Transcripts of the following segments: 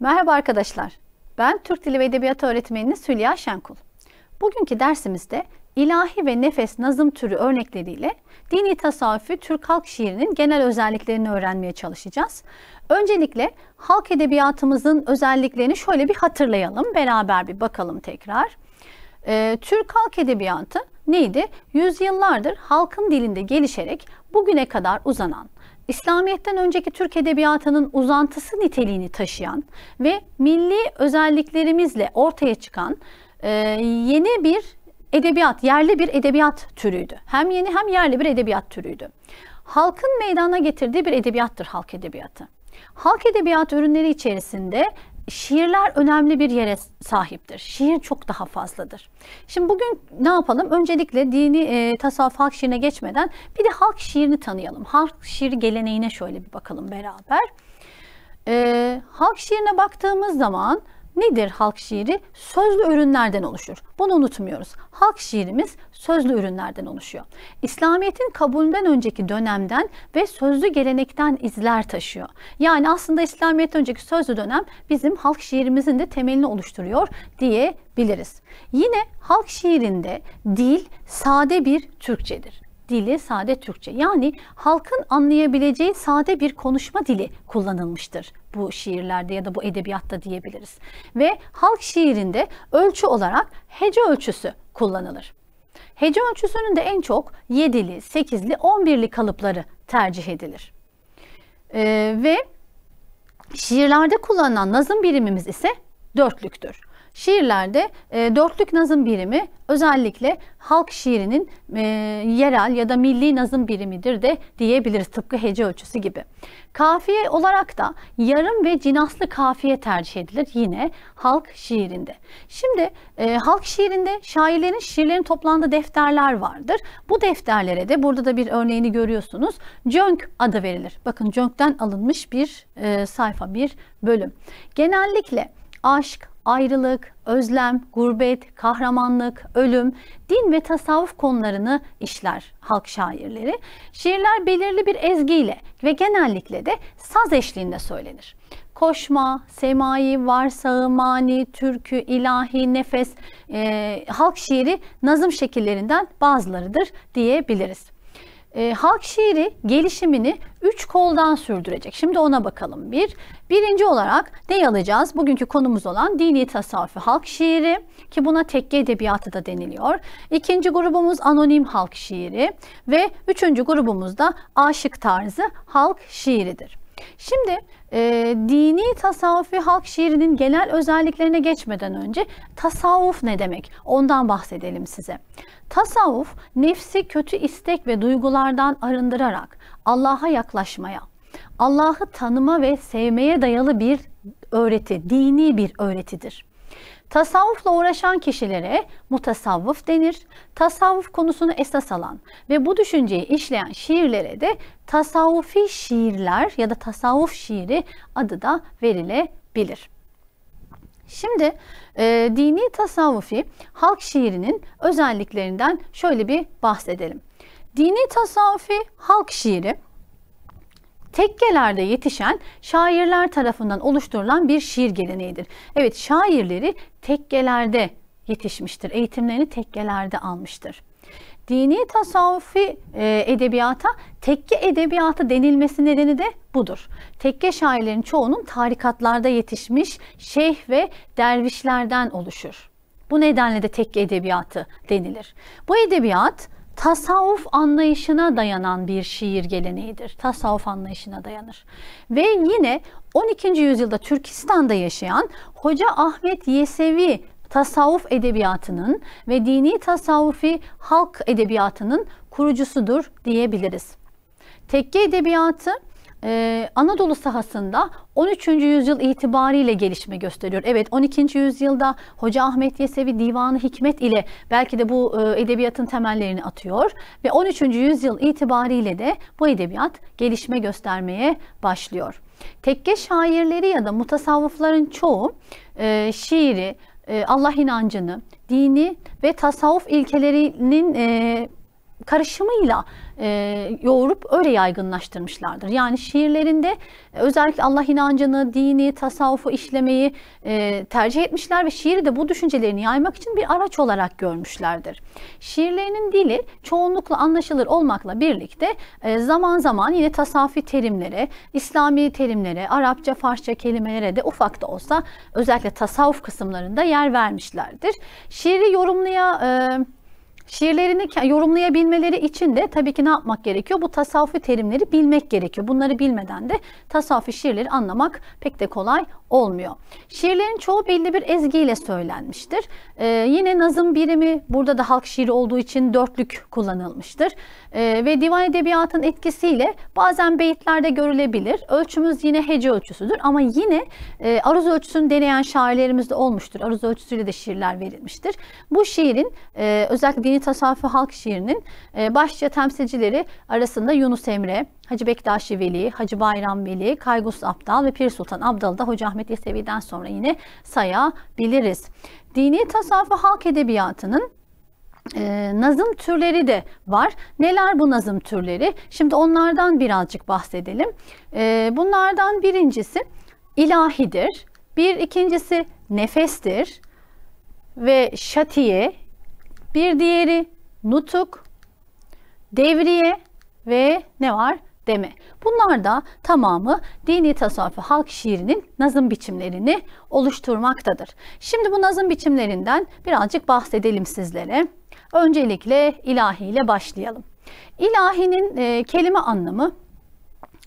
Merhaba arkadaşlar. Ben Türk Dili ve Edebiyatı öğretmeniniz Hülya Şenkul. Bugünkü dersimizde ilahi ve nefes nazım türü örnekleriyle dini tasavvufi Türk halk şiirinin genel özelliklerini öğrenmeye çalışacağız. Öncelikle halk edebiyatımızın özelliklerini şöyle bir hatırlayalım. Beraber bir bakalım tekrar. Ee, Türk halk edebiyatı neydi? Yüzyıllardır halkın dilinde gelişerek bugüne kadar uzanan İslamiyet'ten önceki Türk edebiyatının uzantısı niteliğini taşıyan ve milli özelliklerimizle ortaya çıkan e, yeni bir edebiyat, yerli bir edebiyat türüydü. Hem yeni hem yerli bir edebiyat türüydü. Halkın meydana getirdiği bir edebiyattır halk edebiyatı. Halk edebiyat ürünleri içerisinde şiirler önemli bir yere sahiptir. Şiir çok daha fazladır. Şimdi bugün ne yapalım? Öncelikle dini e, tasavvuf halk şiirine geçmeden bir de halk şiirini tanıyalım. Halk şiir geleneğine şöyle bir bakalım beraber. E, halk şiirine baktığımız zaman nedir halk şiiri? Sözlü ürünlerden oluşur. Bunu unutmuyoruz. Halk şiirimiz sözlü ürünlerden oluşuyor. İslamiyet'in kabulünden önceki dönemden ve sözlü gelenekten izler taşıyor. Yani aslında İslamiyet önceki sözlü dönem bizim halk şiirimizin de temelini oluşturuyor diyebiliriz. Yine halk şiirinde dil sade bir Türkçedir dili sade Türkçe. Yani halkın anlayabileceği sade bir konuşma dili kullanılmıştır bu şiirlerde ya da bu edebiyatta diyebiliriz. Ve halk şiirinde ölçü olarak hece ölçüsü kullanılır. Hece ölçüsünün de en çok 7'li, 8'li, 11'li kalıpları tercih edilir. Ee, ve şiirlerde kullanılan nazım birimimiz ise dörtlüktür. Şiirlerde e, dörtlük nazım birimi özellikle halk şiirinin e, yerel ya da milli nazım birimidir de diyebiliriz tıpkı hece ölçüsü gibi. Kafiye olarak da yarım ve cinaslı kafiye tercih edilir yine halk şiirinde. Şimdi e, halk şiirinde şairlerin şiirlerin toplandığı defterler vardır. Bu defterlere de burada da bir örneğini görüyorsunuz. Cönk adı verilir. Bakın Cönk'ten alınmış bir e, sayfa, bir bölüm. Genellikle aşk, ayrılık, özlem, gurbet, kahramanlık, ölüm, din ve tasavvuf konularını işler halk şairleri. Şiirler belirli bir ezgiyle ve genellikle de saz eşliğinde söylenir. Koşma, semai, varsağı, mani, türkü, ilahi, nefes, e, halk şiiri nazım şekillerinden bazılarıdır diyebiliriz e, halk şiiri gelişimini üç koldan sürdürecek. Şimdi ona bakalım bir. Birinci olarak ne alacağız? Bugünkü konumuz olan dini tasavvufi halk şiiri ki buna tekke edebiyatı da deniliyor. İkinci grubumuz anonim halk şiiri ve üçüncü grubumuz da aşık tarzı halk şiiridir. Şimdi e, dini tasavvufi halk şiirinin genel özelliklerine geçmeden önce tasavvuf ne demek? Ondan bahsedelim size. Tasavvuf nefsi kötü istek ve duygulardan arındırarak Allah'a yaklaşmaya, Allah'ı tanıma ve sevmeye dayalı bir öğreti, dini bir öğretidir. Tasavvufla uğraşan kişilere mutasavvıf denir. Tasavvuf konusunu esas alan ve bu düşünceyi işleyen şiirlere de tasavvufi şiirler ya da tasavvuf şiiri adı da verilebilir. Şimdi e, dini tasavvufi halk şiirinin özelliklerinden şöyle bir bahsedelim. Dini tasavvufi halk şiiri tekkelerde yetişen şairler tarafından oluşturulan bir şiir geleneğidir. Evet şairleri tekkelerde yetişmiştir. Eğitimlerini tekkelerde almıştır dini tasavvufi e, edebiyata tekke edebiyatı denilmesi nedeni de budur. Tekke şairlerin çoğunun tarikatlarda yetişmiş şeyh ve dervişlerden oluşur. Bu nedenle de tekke edebiyatı denilir. Bu edebiyat tasavvuf anlayışına dayanan bir şiir geleneğidir. Tasavvuf anlayışına dayanır. Ve yine 12. yüzyılda Türkistan'da yaşayan Hoca Ahmet Yesevi tasavvuf edebiyatının ve dini tasavvufi halk edebiyatının kurucusudur diyebiliriz. Tekke edebiyatı ee, Anadolu sahasında 13. yüzyıl itibariyle gelişme gösteriyor. Evet 12. yüzyılda Hoca Ahmet Yesevi Divanı Hikmet ile belki de bu e, edebiyatın temellerini atıyor ve 13. yüzyıl itibariyle de bu edebiyat gelişme göstermeye başlıyor. Tekke şairleri ya da mutasavvıfların çoğu e, şiiri, e, Allah inancını, dini ve tasavvuf ilkelerinin e, karışımıyla e, yoğurup öyle yaygınlaştırmışlardır. Yani şiirlerinde özellikle Allah inancını, dini, tasavvufu işlemeyi e, tercih etmişler ve şiiri de bu düşüncelerini yaymak için bir araç olarak görmüşlerdir. Şiirlerinin dili çoğunlukla anlaşılır olmakla birlikte e, zaman zaman yine tasavvufi terimlere, İslami terimlere, Arapça, Farsça kelimelere de ufak da olsa özellikle tasavvuf kısımlarında yer vermişlerdir. Şiiri yorumlaya... E, Şiirlerini yorumlayabilmeleri için de tabii ki ne yapmak gerekiyor? Bu tasavvufi terimleri bilmek gerekiyor. Bunları bilmeden de tasavvufi şiirleri anlamak pek de kolay olmuyor. Şiirlerin çoğu belli bir ezgiyle söylenmiştir. Ee, yine nazım birimi burada da halk şiiri olduğu için dörtlük kullanılmıştır. Ee, ve divan edebiyatın etkisiyle bazen beyitlerde görülebilir. Ölçümüz yine hece ölçüsüdür ama yine e, aruz ölçüsünü deneyen şairlerimiz de olmuştur. Aruz ölçüsüyle de şiirler verilmiştir. Bu şiirin e, özellikle Alevi Tasavvufi Halk Şiiri'nin e, başlıca temsilcileri arasında Yunus Emre, Hacı Bektaşi Veli, Hacı Bayram Veli, Kaygus Abdal ve Pir Sultan Abdal da Hoca Ahmet Yesevi'den sonra yine sayabiliriz. Dini tasavvufi halk edebiyatının e, nazım türleri de var. Neler bu nazım türleri? Şimdi onlardan birazcık bahsedelim. E, bunlardan birincisi ilahidir. Bir ikincisi nefestir ve şatiye bir diğeri nutuk, devriye ve ne var? Deme. Bunlar da tamamı dini tasavvufi halk şiirinin nazım biçimlerini oluşturmaktadır. Şimdi bu nazım biçimlerinden birazcık bahsedelim sizlere. Öncelikle ilahi ile başlayalım. İlahinin e, kelime anlamı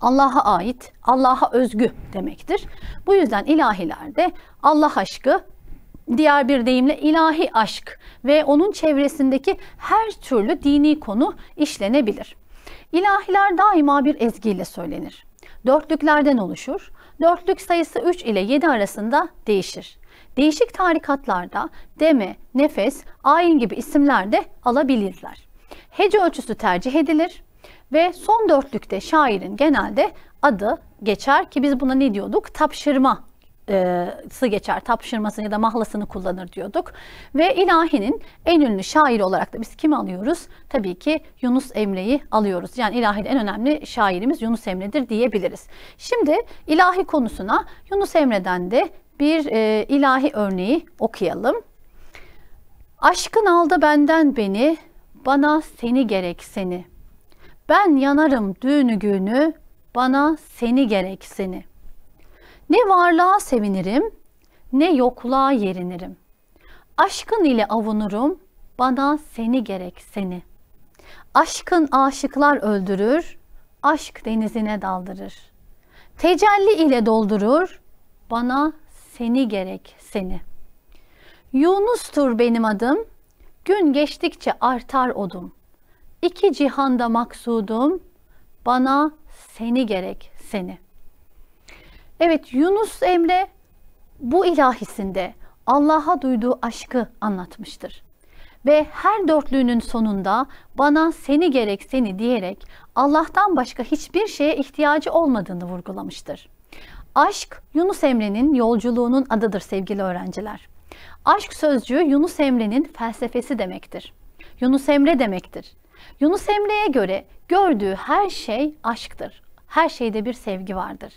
Allah'a ait, Allah'a özgü demektir. Bu yüzden ilahilerde Allah aşkı diğer bir deyimle ilahi aşk ve onun çevresindeki her türlü dini konu işlenebilir. İlahiler daima bir ezgiyle söylenir. Dörtlüklerden oluşur. Dörtlük sayısı 3 ile 7 arasında değişir. Değişik tarikatlarda deme, nefes, ayin gibi isimler de alabilirler. Hece ölçüsü tercih edilir ve son dörtlükte şairin genelde adı geçer ki biz buna ne diyorduk? Tapşırma e, sı geçer, tapşırmasını ya da mahlasını kullanır diyorduk. Ve ilahinin en ünlü şairi olarak da biz kimi alıyoruz? Tabii ki Yunus Emre'yi alıyoruz. Yani ilahinin en önemli şairimiz Yunus Emre'dir diyebiliriz. Şimdi ilahi konusuna Yunus Emre'den de bir e, ilahi örneği okuyalım. Aşkın aldı benden beni, bana seni gerek seni. Ben yanarım düğünü günü, bana seni gerek seni.'' Ne varlığa sevinirim, ne yokluğa yerinirim. Aşkın ile avunurum, bana seni gerek seni. Aşkın aşıklar öldürür, aşk denizine daldırır. Tecelli ile doldurur, bana seni gerek seni. Yunus'tur benim adım, gün geçtikçe artar odum. İki cihanda maksudum, bana seni gerek seni.'' Evet Yunus Emre bu ilahisinde Allah'a duyduğu aşkı anlatmıştır. Ve her dörtlüğünün sonunda bana seni gerek seni diyerek Allah'tan başka hiçbir şeye ihtiyacı olmadığını vurgulamıştır. Aşk Yunus Emre'nin yolculuğunun adıdır sevgili öğrenciler. Aşk sözcüğü Yunus Emre'nin felsefesi demektir. Yunus Emre demektir. Yunus Emre'ye göre gördüğü her şey aşktır. Her şeyde bir sevgi vardır.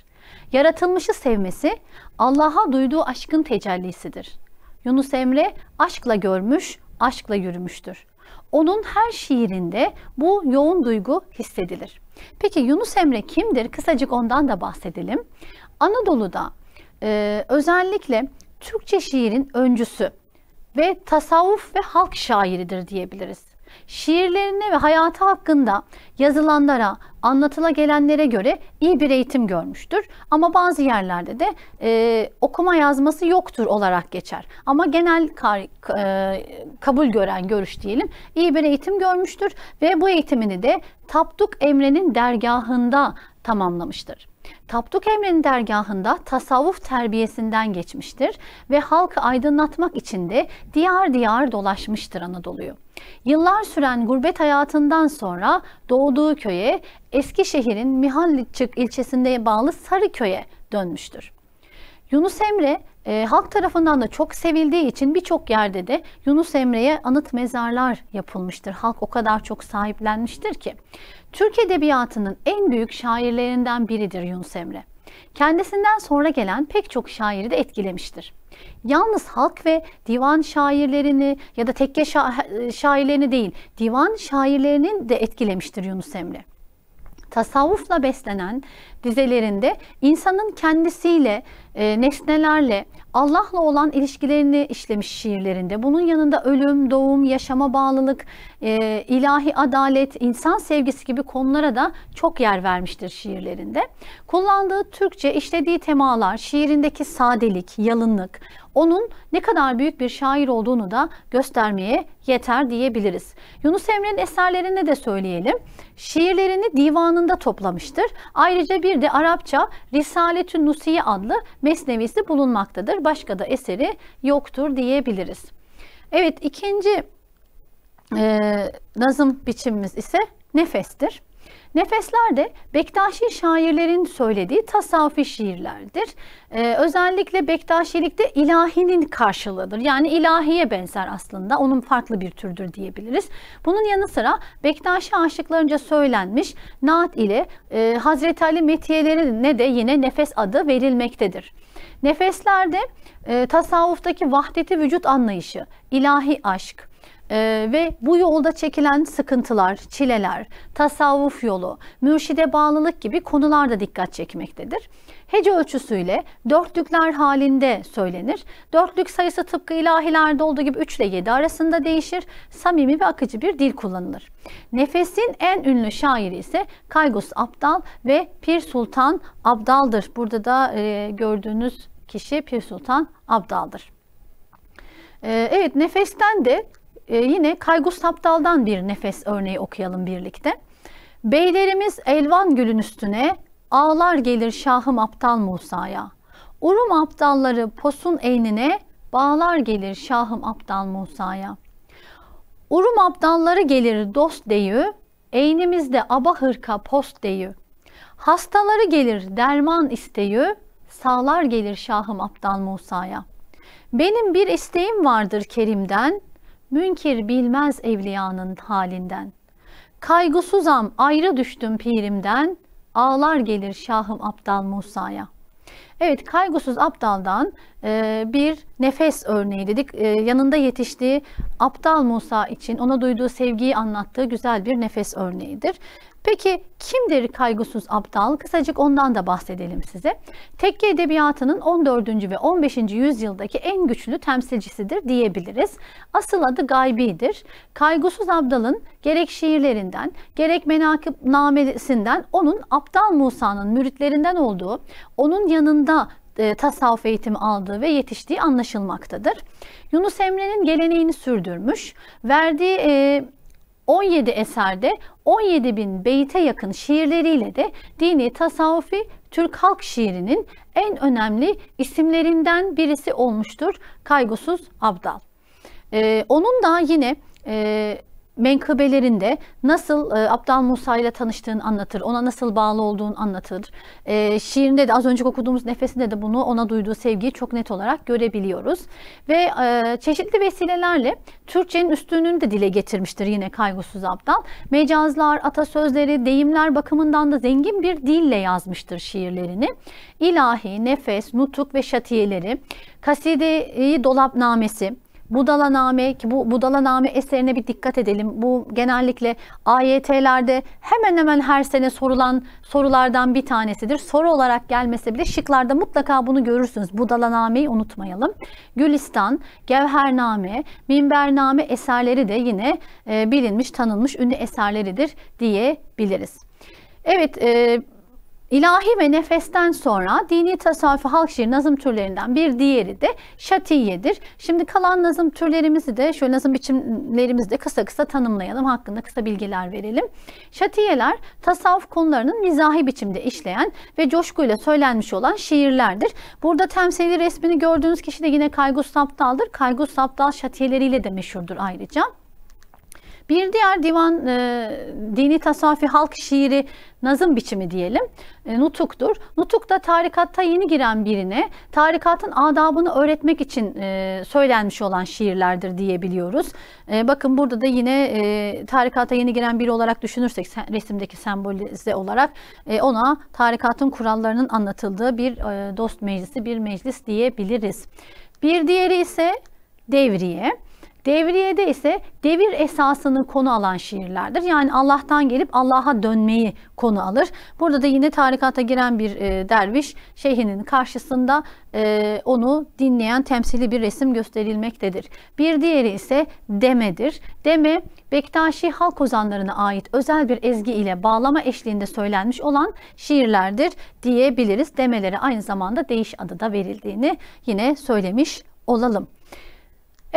Yaratılmışı sevmesi Allah'a duyduğu aşkın tecellisidir. Yunus Emre aşkla görmüş, aşkla yürümüştür. Onun her şiirinde bu yoğun duygu hissedilir. Peki Yunus Emre kimdir? Kısacık ondan da bahsedelim. Anadolu'da e, özellikle Türkçe şiirin öncüsü ve tasavvuf ve halk şairidir diyebiliriz. Şiirlerine ve hayatı hakkında yazılanlara, anlatıla gelenlere göre iyi bir eğitim görmüştür. Ama bazı yerlerde de e, okuma yazması yoktur olarak geçer. Ama genel kar, e, kabul gören görüş diyelim iyi bir eğitim görmüştür ve bu eğitimini de Tapduk Emre'nin dergahında tamamlamıştır. Tapduk Emre'nin dergahında tasavvuf terbiyesinden geçmiştir ve halkı aydınlatmak için de diyar diyar dolaşmıştır Anadolu'yu. Yıllar süren gurbet hayatından sonra doğduğu köye Eskişehir'in Mihalliççık ilçesinde bağlı Sarıköy'e dönmüştür. Yunus Emre e, halk tarafından da çok sevildiği için birçok yerde de Yunus Emre'ye anıt mezarlar yapılmıştır. Halk o kadar çok sahiplenmiştir ki. Türk edebiyatının en büyük şairlerinden biridir Yunus Emre. Kendisinden sonra gelen pek çok şairi de etkilemiştir. Yalnız halk ve divan şairlerini ya da tekke şairlerini değil, divan şairlerinin de etkilemiştir Yunus Emre tasavvufla beslenen dizelerinde insanın kendisiyle, e, nesnelerle, Allah'la olan ilişkilerini işlemiş şiirlerinde. Bunun yanında ölüm, doğum, yaşama bağlılık, e, ilahi adalet, insan sevgisi gibi konulara da çok yer vermiştir şiirlerinde. Kullandığı Türkçe, işlediği temalar, şiirindeki sadelik, yalınlık, onun ne kadar büyük bir şair olduğunu da göstermeye yeter diyebiliriz. Yunus Emre'nin eserlerini de söyleyelim. Şiirlerini divanında toplamıştır. Ayrıca bir bir de Arapça Risaletü Nusiye adlı mesnevisi bulunmaktadır. Başka da eseri yoktur diyebiliriz. Evet ikinci e, nazım biçimimiz ise nefestir. Nefesler de Bektaşi şairlerin söylediği tasavvufi şiirlerdir. Ee, özellikle Bektaşilikte ilahinin karşılığıdır. Yani ilahiye benzer aslında. Onun farklı bir türdür diyebiliriz. Bunun yanı sıra Bektaşi aşıklarınca söylenmiş naat ile e, Hazreti Ali metiyelerine de yine nefes adı verilmektedir. Nefeslerde e, tasavvuftaki vahdeti vücut anlayışı, ilahi aşk, ee, ve bu yolda çekilen sıkıntılar, çileler, tasavvuf yolu, mürşide bağlılık gibi konular da dikkat çekmektedir. Hece ölçüsüyle dörtlükler halinde söylenir. Dörtlük sayısı tıpkı ilahilerde olduğu gibi 3 ile 7 arasında değişir. Samimi ve akıcı bir dil kullanılır. Nefesin en ünlü şairi ise Kaygus Abdal ve Pir Sultan Abdal'dır. Burada da e, gördüğünüz kişi Pir Sultan Abdal'dır. Ee, evet nefesten de e, yine Kaygus Taptal'dan bir nefes örneği okuyalım birlikte. Beylerimiz elvan gülün üstüne ağlar gelir şahım aptal Musa'ya. Urum aptalları posun eynine bağlar gelir şahım aptal Musa'ya. Urum aptalları gelir dost deyü, eynimizde aba hırka post deyü. Hastaları gelir derman isteyü, sağlar gelir şahım aptal Musa'ya. Benim bir isteğim vardır Kerim'den, Münkir bilmez evliyanın halinden. Kaygısuzam ayrı düştüm pirimden, ağlar gelir Şahım Abdal Musa'ya.'' Evet, kaygısız aptaldan e, bir nefes örneği dedik. E, yanında yetiştiği aptal Musa için ona duyduğu sevgiyi anlattığı güzel bir nefes örneğidir. Peki kimdir kaygısız aptal? Kısacık ondan da bahsedelim size. Tekke edebiyatının 14. ve 15. yüzyıldaki en güçlü temsilcisidir diyebiliriz. Asıl adı Gaybi'dir. Kaygısız Abdal'ın gerek şiirlerinden, gerek menakip namesinden onun Aptal Musa'nın müritlerinden olduğu, onun yanında e, tasavvuf eğitimi aldığı ve yetiştiği anlaşılmaktadır. Yunus Emre'nin geleneğini sürdürmüş. Verdiği e, 17 eserde 17 bin beyte yakın şiirleriyle de dini tasavvufi Türk halk şiirinin en önemli isimlerinden birisi olmuştur Kaygısız Abdal. Ee, onun da yine e, menkıbelerinde nasıl e, Abdal Musa ile tanıştığını anlatır, ona nasıl bağlı olduğunu anlatır. E, şiirinde de az önce okuduğumuz nefesinde de bunu ona duyduğu sevgiyi çok net olarak görebiliyoruz. Ve e, çeşitli vesilelerle Türkçenin üstünlüğünü de dile getirmiştir yine kaygısız Abdal. Mecazlar, atasözleri, deyimler bakımından da zengin bir dille yazmıştır şiirlerini. İlahi, nefes, nutuk ve şatiyeleri, kaside-i dolapnamesi, Budalaname ki bu Budalaname eserine bir dikkat edelim. Bu genellikle AYT'lerde hemen hemen her sene sorulan sorulardan bir tanesidir. Soru olarak gelmese bile şıklarda mutlaka bunu görürsünüz. Budalaname'yi unutmayalım. Gülistan, Gevhername, Minbername eserleri de yine e, bilinmiş, tanınmış ünlü eserleridir diyebiliriz. Evet, e, İlahi ve Nefes'ten sonra dini tasavvufi halk şiir nazım türlerinden bir diğeri de şatiyedir. Şimdi kalan nazım türlerimizi de şöyle nazım biçimlerimizi de kısa kısa tanımlayalım. Hakkında kısa bilgiler verelim. Şatiyeler tasavvuf konularının mizahi biçimde işleyen ve coşkuyla söylenmiş olan şiirlerdir. Burada temsili resmini gördüğünüz kişi de yine Kaygus Saptal'dır. Kaygus Saptal şatiyeleriyle de meşhurdur ayrıca. Bir diğer divan e, dini tasafi halk şiiri nazım biçimi diyelim e, nutuktur. Nutuk da tarikatta yeni giren birine tarikatın adabını öğretmek için e, söylenmiş olan şiirlerdir diyebiliyoruz. E, bakın burada da yine e, tarikata yeni giren biri olarak düşünürsek sen, resimdeki sembolize olarak e, ona tarikatın kurallarının anlatıldığı bir e, dost meclisi bir meclis diyebiliriz. Bir diğeri ise devriye. Devriyede ise devir esasını konu alan şiirlerdir. Yani Allah'tan gelip Allah'a dönmeyi konu alır. Burada da yine tarikata giren bir e, derviş şeyhinin karşısında e, onu dinleyen temsili bir resim gösterilmektedir. Bir diğeri ise demedir. Deme Bektaşi halk ozanlarına ait özel bir ezgi ile bağlama eşliğinde söylenmiş olan şiirlerdir diyebiliriz. Demelere aynı zamanda değiş adı da verildiğini yine söylemiş olalım.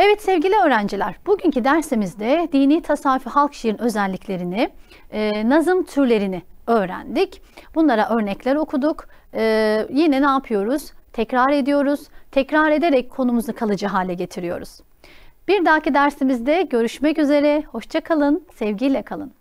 Evet sevgili öğrenciler, bugünkü dersimizde dini tasavvufi halk şiirin özelliklerini, e, nazım türlerini öğrendik. Bunlara örnekler okuduk. E, yine ne yapıyoruz? Tekrar ediyoruz. Tekrar ederek konumuzu kalıcı hale getiriyoruz. Bir dahaki dersimizde görüşmek üzere. Hoşça kalın, sevgiyle kalın.